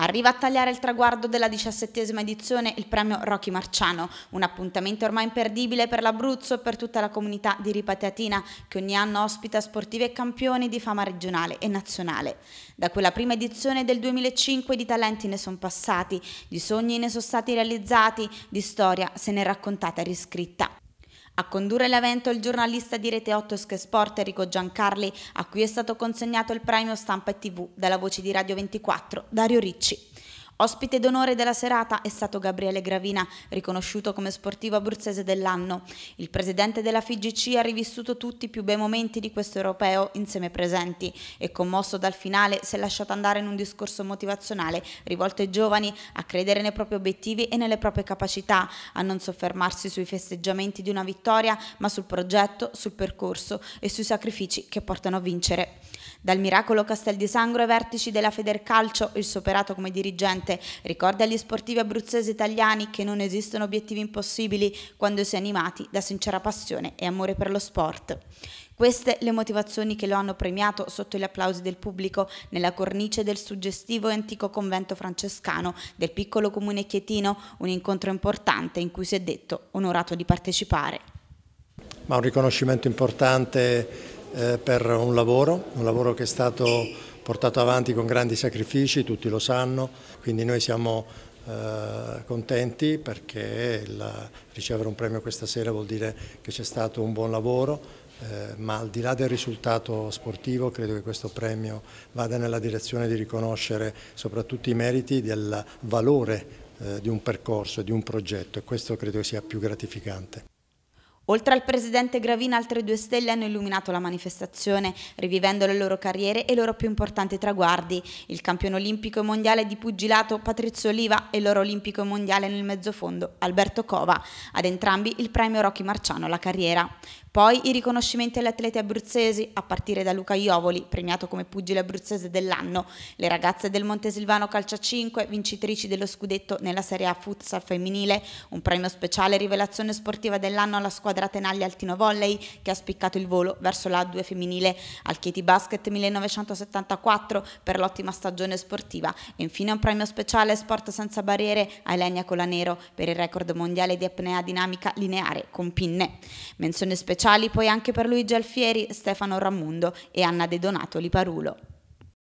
Arriva a tagliare il traguardo della diciassettesima edizione il premio Rocky Marciano, un appuntamento ormai imperdibile per l'Abruzzo e per tutta la comunità di Ripateatina che ogni anno ospita sportivi e campioni di fama regionale e nazionale. Da quella prima edizione del 2005 di talenti ne sono passati, di sogni ne sono stati realizzati, di storia se n'è raccontata e riscritta. A condurre l'evento il giornalista di Rete 8 Sport Enrico Giancarli, a cui è stato consegnato il premio stampa e tv dalla voce di Radio 24, Dario Ricci. Ospite d'onore della serata è stato Gabriele Gravina, riconosciuto come sportivo abruzzese dell'anno. Il presidente della FIGC ha rivissuto tutti i più bei momenti di questo europeo insieme presenti e commosso dal finale si è lasciato andare in un discorso motivazionale rivolto ai giovani a credere nei propri obiettivi e nelle proprie capacità, a non soffermarsi sui festeggiamenti di una vittoria, ma sul progetto, sul percorso e sui sacrifici che portano a vincere. Dal miracolo Castel di Sangro ai vertici della Federcalcio, il suo operato come dirigente presente. Ricorda agli sportivi abruzzesi italiani che non esistono obiettivi impossibili quando si è animati da sincera passione e amore per lo sport. Queste le motivazioni che lo hanno premiato sotto gli applausi del pubblico nella cornice del suggestivo e antico convento francescano del piccolo comune Chietino, un incontro importante in cui si è detto onorato di partecipare. Ma un riconoscimento importante eh, per un lavoro, un lavoro che è stato portato avanti con grandi sacrifici, tutti lo sanno, quindi noi siamo eh, contenti perché ricevere un premio questa sera vuol dire che c'è stato un buon lavoro, eh, ma al di là del risultato sportivo credo che questo premio vada nella direzione di riconoscere soprattutto i meriti del valore eh, di un percorso, di un progetto e questo credo sia più gratificante. Oltre al presidente Gravina, altre due stelle hanno illuminato la manifestazione, rivivendo le loro carriere e i loro più importanti traguardi, il campione olimpico e mondiale di pugilato Patrizio Oliva e l'oro olimpico e mondiale nel mezzofondo Alberto Cova, ad entrambi il premio Rocky Marciano alla carriera. Poi i riconoscimenti agli atleti abruzzesi, a partire da Luca Iovoli, premiato come pugile abruzzese dell'anno, le ragazze del Montesilvano Calcia 5, vincitrici dello scudetto nella Serie A Futsal femminile, un premio speciale rivelazione sportiva dell'anno alla squadra Andrea Tenaglia al Volley che ha spiccato il volo verso la 2 femminile al Chieti Basket 1974 per l'ottima stagione sportiva e infine un premio speciale Sport Senza Barriere a Elenia Colanero per il record mondiale di apnea dinamica lineare con pinne. Menzioni speciali poi anche per Luigi Alfieri, Stefano Rammundo e Anna De Donato Liparulo.